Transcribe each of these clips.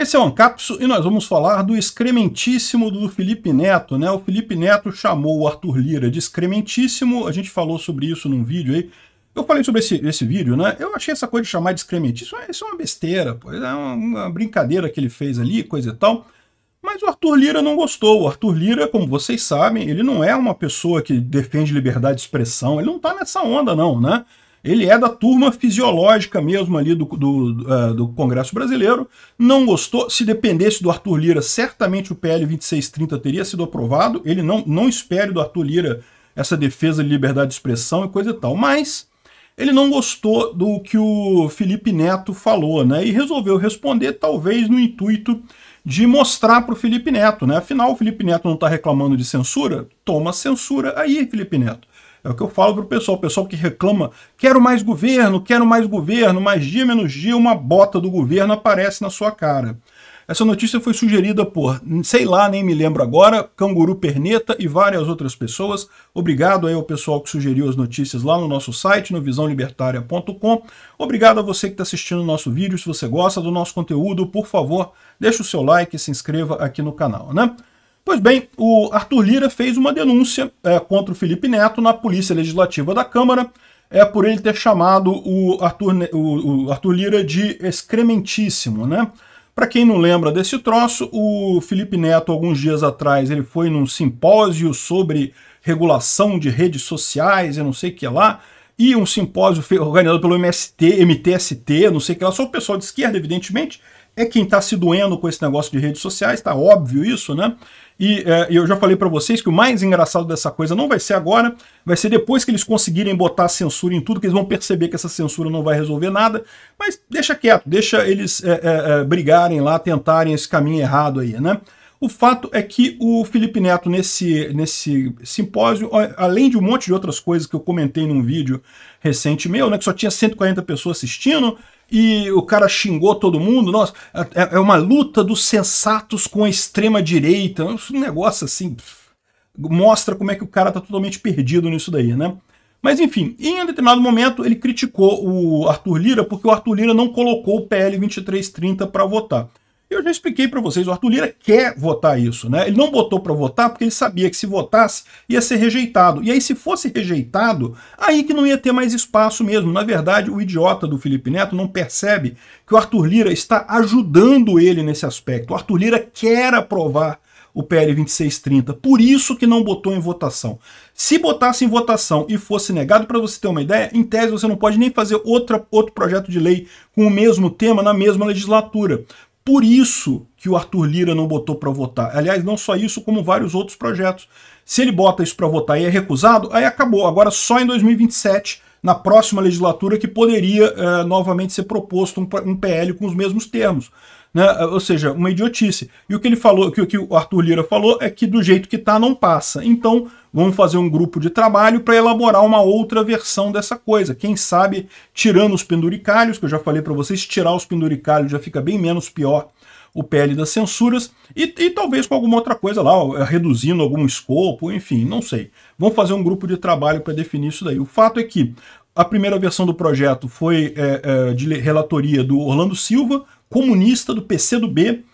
Esse é o Ancapsu e nós vamos falar do excrementíssimo do Felipe Neto, né? O Felipe Neto chamou o Arthur Lira de excrementíssimo, a gente falou sobre isso num vídeo aí. Eu falei sobre esse, esse vídeo, né? Eu achei essa coisa de chamar de excrementíssimo, é, isso é uma besteira, pô. É uma, uma brincadeira que ele fez ali, coisa e tal. Mas o Arthur Lira não gostou. O Arthur Lira, como vocês sabem, ele não é uma pessoa que defende liberdade de expressão, ele não tá nessa onda não, né? Ele é da turma fisiológica mesmo ali do, do, uh, do Congresso Brasileiro. Não gostou. Se dependesse do Arthur Lira, certamente o PL 2630 teria sido aprovado. Ele não, não espere do Arthur Lira essa defesa de liberdade de expressão e coisa e tal. Mas ele não gostou do que o Felipe Neto falou, né? E resolveu responder, talvez no intuito de mostrar para o Felipe Neto, né? Afinal, o Felipe Neto não está reclamando de censura? Toma censura aí, Felipe Neto. É o que eu falo para o pessoal. O pessoal que reclama, quero mais governo, quero mais governo, mas dia menos dia uma bota do governo aparece na sua cara. Essa notícia foi sugerida por, sei lá, nem me lembro agora, Canguru Perneta e várias outras pessoas. Obrigado aí ao pessoal que sugeriu as notícias lá no nosso site, no visãolibertaria.com. Obrigado a você que está assistindo o nosso vídeo. Se você gosta do nosso conteúdo, por favor, deixe o seu like e se inscreva aqui no canal, né? Pois bem, o Arthur Lira fez uma denúncia é, contra o Felipe Neto na Polícia Legislativa da Câmara é por ele ter chamado o Arthur, o, o Arthur Lira de excrementíssimo, né? Para quem não lembra desse troço, o Felipe Neto, alguns dias atrás, ele foi num simpósio sobre regulação de redes sociais e não sei o que lá, e um simpósio organizado pelo MST, MTST, não sei o que lá, só o pessoal de esquerda, evidentemente, é quem está se doendo com esse negócio de redes sociais, tá óbvio isso, né? E é, eu já falei para vocês que o mais engraçado dessa coisa não vai ser agora, vai ser depois que eles conseguirem botar censura em tudo, que eles vão perceber que essa censura não vai resolver nada, mas deixa quieto, deixa eles é, é, é brigarem lá, tentarem esse caminho errado aí, né? O fato é que o Felipe Neto, nesse, nesse simpósio, além de um monte de outras coisas que eu comentei num vídeo recente meu, né, que só tinha 140 pessoas assistindo, e o cara xingou todo mundo, nossa, é, é, é uma luta dos sensatos com a extrema-direita, um negócio assim, mostra como é que o cara tá totalmente perdido nisso daí, né? Mas enfim, em um determinado momento ele criticou o Arthur Lira porque o Arthur Lira não colocou o PL 2330 para votar. Eu já expliquei para vocês, o Arthur Lira quer votar isso, né? Ele não botou para votar porque ele sabia que se votasse ia ser rejeitado. E aí se fosse rejeitado, aí que não ia ter mais espaço mesmo. Na verdade, o idiota do Felipe Neto não percebe que o Arthur Lira está ajudando ele nesse aspecto. O Arthur Lira quer aprovar o PL 2630. Por isso que não botou em votação. Se botasse em votação e fosse negado, para você ter uma ideia, em tese você não pode nem fazer outra, outro projeto de lei com o mesmo tema na mesma legislatura por isso que o Arthur Lira não botou para votar. Aliás, não só isso, como vários outros projetos. Se ele bota isso para votar e é recusado, aí acabou. Agora só em 2027, na próxima legislatura, que poderia eh, novamente ser proposto um, um PL com os mesmos termos. Né? Ou seja, uma idiotice. E o que ele falou, que, que o Arthur Lira falou é que do jeito que está não passa. Então, vamos fazer um grupo de trabalho para elaborar uma outra versão dessa coisa. Quem sabe tirando os penduricalhos, que eu já falei para vocês, tirar os penduricalhos já fica bem menos pior o PL das censuras e, e, talvez com alguma outra coisa lá, reduzindo algum escopo, enfim, não sei. Vamos fazer um grupo de trabalho para definir isso daí. O fato é que a primeira versão do projeto foi é, é, de relatoria do Orlando Silva, comunista do PCdoB.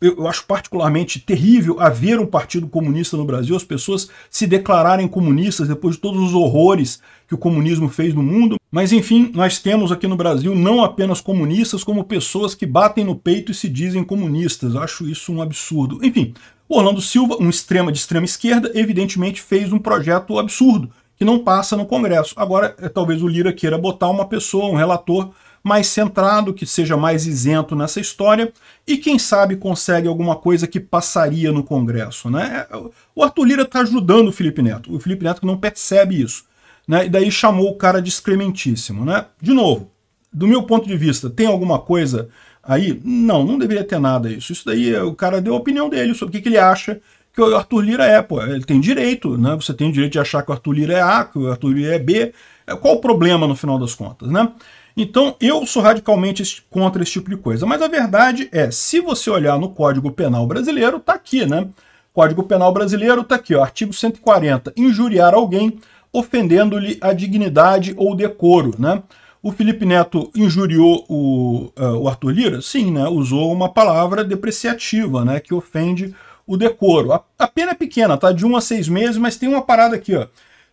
Eu acho particularmente terrível haver um partido comunista no Brasil, as pessoas se declararem comunistas depois de todos os horrores que o comunismo fez no mundo. Mas enfim, nós temos aqui no Brasil não apenas comunistas, como pessoas que batem no peito e se dizem comunistas. Acho isso um absurdo. Enfim, Orlando Silva, um extrema de extrema esquerda, evidentemente fez um projeto absurdo, que não passa no Congresso. Agora, é, talvez o Lira queira botar uma pessoa, um relator, mais centrado, que seja mais isento nessa história, e quem sabe consegue alguma coisa que passaria no Congresso. Né? O Arthur Lira está ajudando o Felipe Neto, o Felipe Neto que não percebe isso. Né? E daí chamou o cara de excrementíssimo. Né? De novo, do meu ponto de vista, tem alguma coisa aí? Não, não deveria ter nada isso. Isso daí o cara deu a opinião dele sobre o que, ele acha que o Arthur Lira é. Pô, ele tem direito, né? Você tem o direito de achar que o Arthur Lira é A, que o Arthur Lira é B. Qual o problema no final das contas, né? Então, eu sou radicalmente contra esse tipo de coisa. Mas a verdade é, se você olhar no Código Penal brasileiro, tá aqui, né? Código Penal brasileiro tá aqui, ó, artigo 140, injuriar alguém ofendendo-lhe a dignidade ou decoro, né? O Felipe Neto injuriou o, uh, o Arthur Lira? Sim, né? Usou uma palavra depreciativa, né? Que ofende o decoro. A, a pena é pequena, tá? De um a seis meses, mas tem uma parada aqui, ó.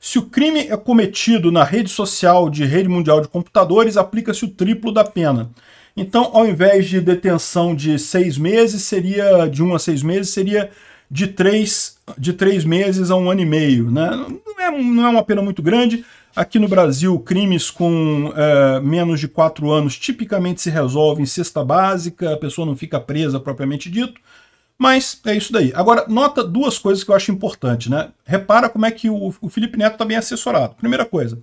Se o crime é cometido na rede social de rede mundial de computadores, aplica-se o triplo da pena. Então, ao invés de detenção de seis meses, seria de um a seis meses, seria de três, de três meses a um ano e meio. Né? Não, é, não é uma pena muito grande. Aqui no Brasil, crimes com é, menos de quatro anos tipicamente se resolvem em cesta básica, a pessoa não fica presa propriamente dito. Mas é isso daí. Agora, nota duas coisas que eu acho importante, né? Repara como é que o, o Felipe Neto está bem assessorado. Primeira coisa,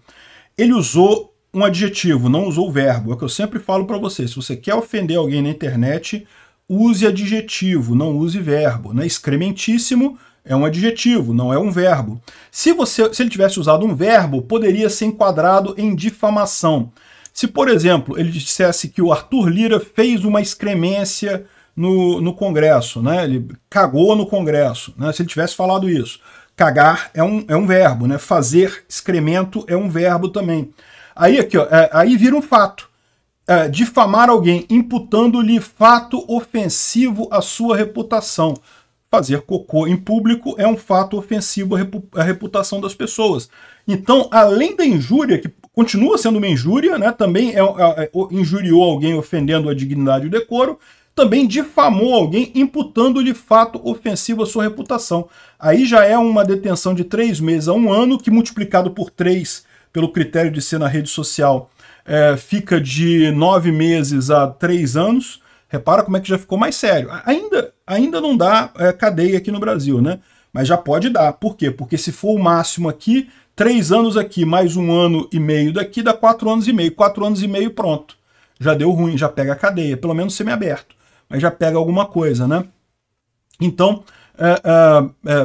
ele usou um adjetivo, não usou o verbo. É o que eu sempre falo para você. Se você quer ofender alguém na internet, use adjetivo, não use verbo. Né? Excrementíssimo é um adjetivo, não é um verbo. Se, você, se ele tivesse usado um verbo, poderia ser enquadrado em difamação. Se, por exemplo, ele dissesse que o Arthur Lira fez uma excremência no, no Congresso, né? Ele cagou no Congresso, né? Se ele tivesse falado isso. Cagar é um, é um verbo, né? Fazer excremento é um verbo também. Aí aqui, ó, é, aí vira um fato. É, difamar alguém imputando-lhe fato ofensivo à sua reputação. Fazer cocô em público é um fato ofensivo à reputação das pessoas. Então, além da injúria, que continua sendo uma injúria, né, também é, é, é injuriou alguém ofendendo a dignidade e o decoro, também difamou alguém imputando-lhe fato ofensivo à sua reputação. Aí já é uma detenção de três meses a um ano, que multiplicado por três pelo critério de ser na rede social, é, fica de nove meses a três anos. Repara como é que já ficou mais sério. Ainda, ainda não dá é, cadeia aqui no Brasil, né? Mas já pode dar. Por quê? Porque se for o máximo aqui, três anos aqui, mais um ano e meio daqui, dá quatro anos e meio. Quatro anos e meio, pronto. Já deu ruim, já pega a cadeia, pelo menos semi aberto aí já pega alguma coisa, né? Então, é, é,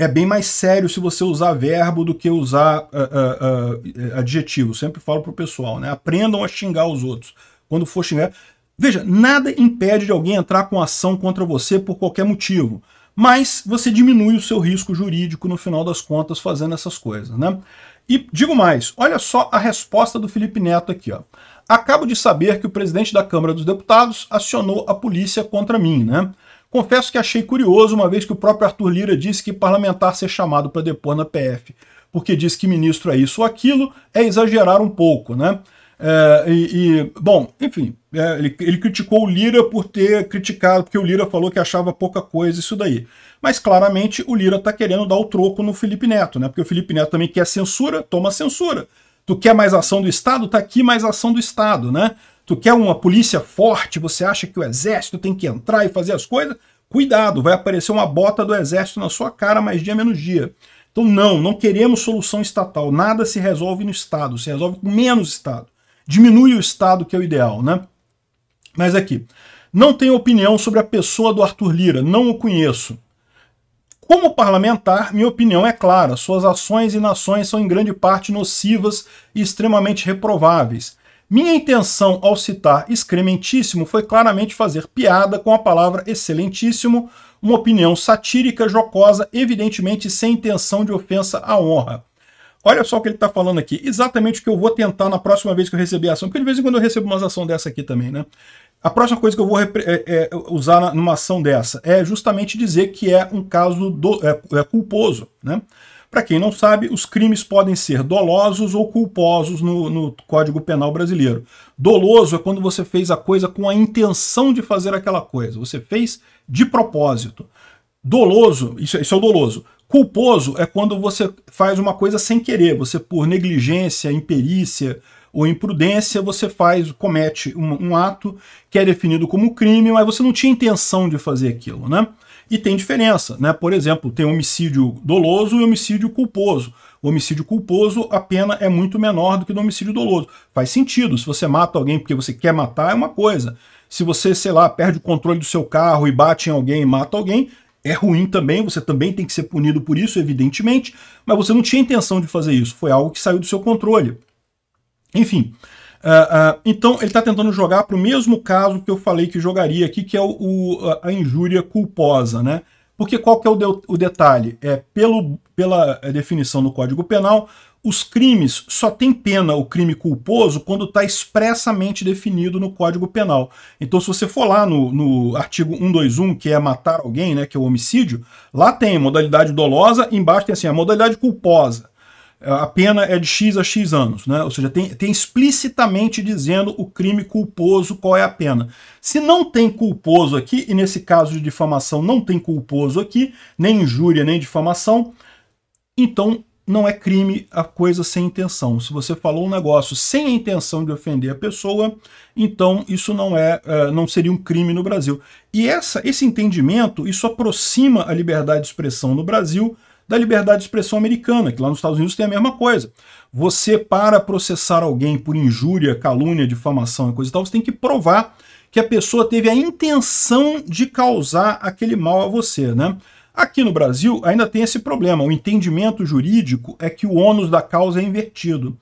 é, é bem mais sério se você usar verbo do que usar é, é, adjetivo. Sempre falo pro pessoal, né? Aprendam a xingar os outros. Quando for xingar... Veja, nada impede de alguém entrar com ação contra você por qualquer motivo mas você diminui o seu risco jurídico no final das contas fazendo essas coisas, né? E digo mais, olha só a resposta do Felipe Neto aqui, ó. Acabo de saber que o presidente da Câmara dos Deputados acionou a polícia contra mim, né? Confesso que achei curioso, uma vez que o próprio Arthur Lira disse que parlamentar ser chamado para depor na PF porque diz que ministro é isso ou aquilo, é exagerar um pouco, né? É, e, e, bom, enfim, é, ele, ele, criticou o Lira por ter criticado, porque o Lira falou que achava pouca coisa isso daí. Mas claramente o Lira está querendo dar o troco no Felipe Neto, né? Porque o Felipe Neto também quer censura, toma censura. Tu quer mais ação do Estado? Tá aqui mais ação do Estado, né? Tu quer uma polícia forte? Você acha que o exército tem que entrar e fazer as coisas? Cuidado, vai aparecer uma bota do exército na sua cara mais dia menos dia. Então não, não queremos solução estatal. Nada se resolve no Estado, se resolve com menos Estado. Diminui o Estado que é o ideal, né? Mas aqui, não tenho opinião sobre a pessoa do Arthur Lira, não o conheço. Como parlamentar, minha opinião é clara, suas ações e nações são em grande parte nocivas e extremamente reprováveis. Minha intenção ao citar excrementíssimo foi claramente fazer piada com a palavra excelentíssimo, uma opinião satírica, jocosa, evidentemente sem intenção de ofensa à honra. Olha só o que ele está falando aqui. Exatamente o que eu vou tentar na próxima vez que eu receber a ação. Porque de vez em quando eu recebo umas ação dessa aqui também, né? A próxima coisa que eu vou é, é, usar na, numa ação dessa é justamente dizer que é um caso do, é, é culposo, né? Para quem não sabe, os crimes podem ser dolosos ou culposos no, no, Código Penal brasileiro. Doloso é quando você fez a coisa com a intenção de fazer aquela coisa. Você fez de propósito. Doloso, isso, é, isso é o doloso. Culposo é quando você faz uma coisa sem querer, você por negligência, imperícia ou imprudência, você faz, comete um, um ato que é definido como crime, mas você não tinha intenção de fazer aquilo, né? E tem diferença, né? Por exemplo, tem homicídio doloso e homicídio culposo. O homicídio culposo, a pena é muito menor do que do homicídio doloso. Faz sentido, se você mata alguém porque você quer matar, é uma coisa. Se você, sei lá, perde o controle do seu carro e bate em alguém e mata alguém, é ruim também, você também tem que ser punido por isso, evidentemente, mas você não tinha intenção de fazer isso, foi algo que saiu do seu controle. Enfim, uh, uh, então ele está tentando jogar para o mesmo caso que eu falei que jogaria aqui, que é o, o, a injúria culposa, né? Porque qual que é o, de, o detalhe? É pelo, pela definição do Código Penal, os crimes só tem pena o crime culposo quando está expressamente definido no Código Penal. Então, se você for lá no, no artigo 121, que é matar alguém, né, que é o homicídio, lá tem modalidade dolosa, embaixo tem assim, a modalidade culposa. É, a pena é de X a X anos, né? Ou seja, tem, tem explicitamente dizendo o crime culposo, qual é a pena. Se não tem culposo aqui, e nesse caso de difamação não tem culposo aqui, nem injúria, nem difamação, então não é crime a coisa sem intenção. Se você falou um negócio sem a intenção de ofender a pessoa, então isso não é, é, não seria um crime no Brasil. E essa, esse entendimento, isso aproxima a liberdade de expressão no Brasil da liberdade de expressão americana, que lá nos Estados Unidos tem a mesma coisa. Você, para processar alguém por injúria, calúnia, difamação e coisa e tal, você tem que provar que a pessoa teve a intenção de causar aquele mal a você, né? Aqui no Brasil ainda tem esse problema. O entendimento jurídico é que o ônus da causa é invertido.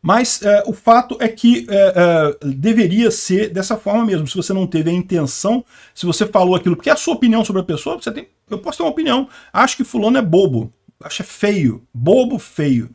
Mas é, o fato é que é, é, deveria ser dessa forma mesmo. Se você não teve a intenção, se você falou aquilo, porque é a sua opinião sobre a pessoa, você tem, eu posso ter uma opinião. Acho que fulano é bobo, acho é feio, bobo feio.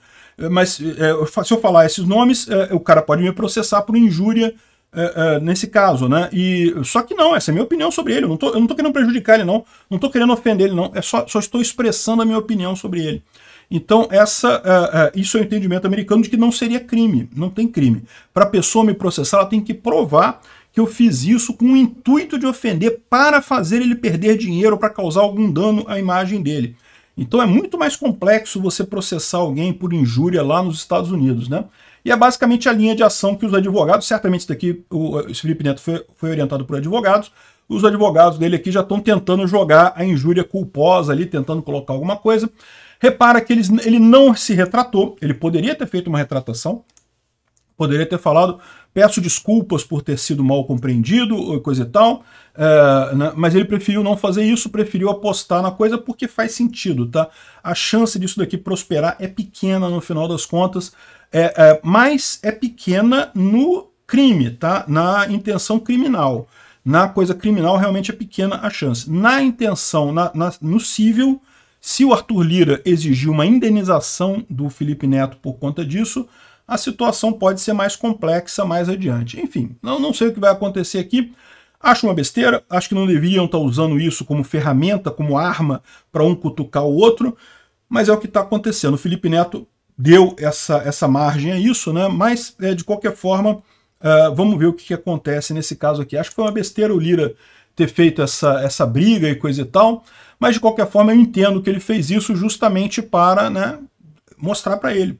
Mas é, se eu falar esses nomes, é, o cara pode me processar por injúria é, é, nesse caso, né? E, só que não, essa é a minha opinião sobre ele. Eu não tô, eu não tô querendo prejudicar ele, não. Não tô querendo ofender ele, não. É só, só estou expressando a minha opinião sobre ele. Então, essa, uh, isso é o entendimento americano de que não seria crime. Não tem crime. Para a pessoa me processar, ela tem que provar que eu fiz isso com o intuito de ofender para fazer ele perder dinheiro, para causar algum dano à imagem dele. Então é muito mais complexo você processar alguém por injúria lá nos Estados Unidos, né? E é basicamente a linha de ação que os advogados, certamente isso daqui, o, o Felipe Neto foi, foi orientado por advogados, os advogados dele aqui já estão tentando jogar a injúria culposa ali, tentando colocar alguma coisa. Repara que ele, ele não se retratou, ele poderia ter feito uma retratação, poderia ter falado, Peço desculpas por ter sido mal compreendido, eh, coisa e tal, é, né? mas ele preferiu não fazer isso, preferiu apostar na coisa porque faz sentido, tá? A chance disso daqui prosperar é pequena no final das contas, é, é, mas é pequena no crime, tá? Na intenção criminal. Na coisa criminal realmente é pequena a chance. Na intenção, na, na, no civil, se o Arthur Lira exigiu uma indenização do Felipe Neto por conta disso, a situação pode ser mais complexa mais adiante. Enfim, não, não sei o que vai acontecer aqui. Acho uma besteira, acho que não deviam estar usando isso como ferramenta, como arma para um cutucar o outro, mas é o que está acontecendo. O Felipe Neto deu essa, essa margem a isso, né? mas é, de qualquer forma, uh, vamos ver o que, que, acontece nesse caso aqui. Acho que foi uma besteira o Lira ter feito essa, essa briga e coisa e tal, mas de qualquer forma eu entendo que ele fez isso justamente para né, mostrar para ele.